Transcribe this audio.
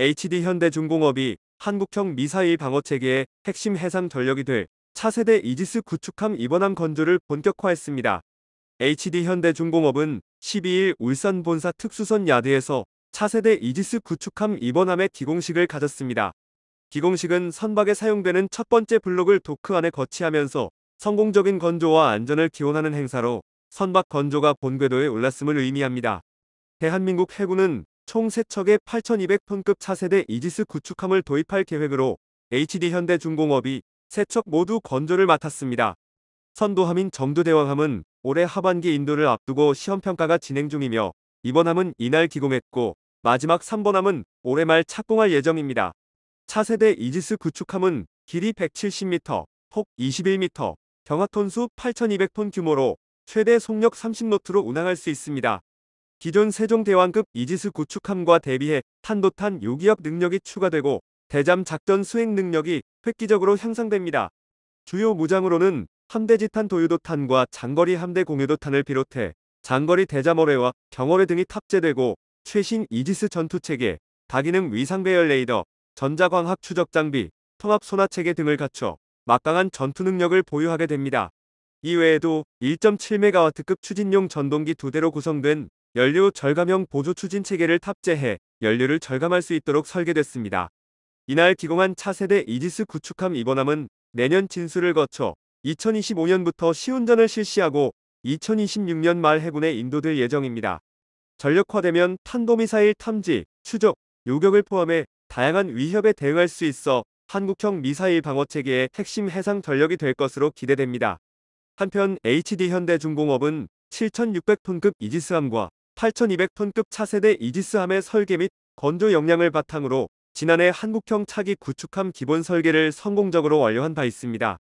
HD 현대중공업이 한국형 미사일 방어체계의 핵심 해상 전력이 될 차세대 이지스 구축함 입원함 건조를 본격화했습니다. HD 현대중공업은 12일 울산 본사 특수선 야드에서 차세대 이지스 구축함 입원함의 기공식을 가졌습니다. 기공식은 선박에 사용되는 첫 번째 블록을 도크 안에 거치하면서 성공적인 건조와 안전을 기원하는 행사로 선박 건조가 본궤도에 올랐음을 의미합니다. 대한민국 해군은 총 3척의 8,200톤급 차세대 이지스 구축함을 도입할 계획으로 HD현대중공업이 3척 모두 건조를 맡았습니다. 선도함인 정두대왕함은 올해 하반기 인도를 앞두고 시험평가가 진행 중이며 이번 함은 이날 기공했고 마지막 3번함은 올해 말 착공할 예정입니다. 차세대 이지스 구축함은 길이 170m, 폭 21m, 경하톤수 8,200톤 규모로 최대 속력 30노트로 운항할 수 있습니다. 기존 세종대왕급 이지스 구축함과 대비해 탄도탄 요기압 능력이 추가되고 대잠 작전 수행 능력이 획기적으로 향상됩니다. 주요 무장으로는 함대지탄 도유도탄과 장거리 함대 공유도탄을 비롯해 장거리 대잠어뢰와 경어뢰 등이 탑재되고 최신 이지스 전투체계, 다기능 위상배열 레이더, 전자광학 추적 장비, 통합 소나체계 등을 갖춰 막강한 전투 능력을 보유하게 됩니다. 이외에도 1.7MW급 추진용 전동기 2대로 구성된 연료 절감형 보조 추진 체계를 탑재해 연료를 절감할 수 있도록 설계됐습니다. 이날 기공한 차세대 이지스 구축함 이번함은 내년 진수를 거쳐 2025년부터 시운전을 실시하고 2026년 말 해군에 인도될 예정입니다. 전력화되면 탄도미사일 탐지, 추적, 요격을 포함해 다양한 위협에 대응할 수 있어 한국형 미사일 방어체계의 핵심 해상 전력이 될 것으로 기대됩니다. 한편 HD 현대중공업은 7,600톤급 이지스함과 8,200톤급 차세대 이지스함의 설계 및 건조 역량을 바탕으로 지난해 한국형 차기 구축함 기본 설계를 성공적으로 완료한 바 있습니다.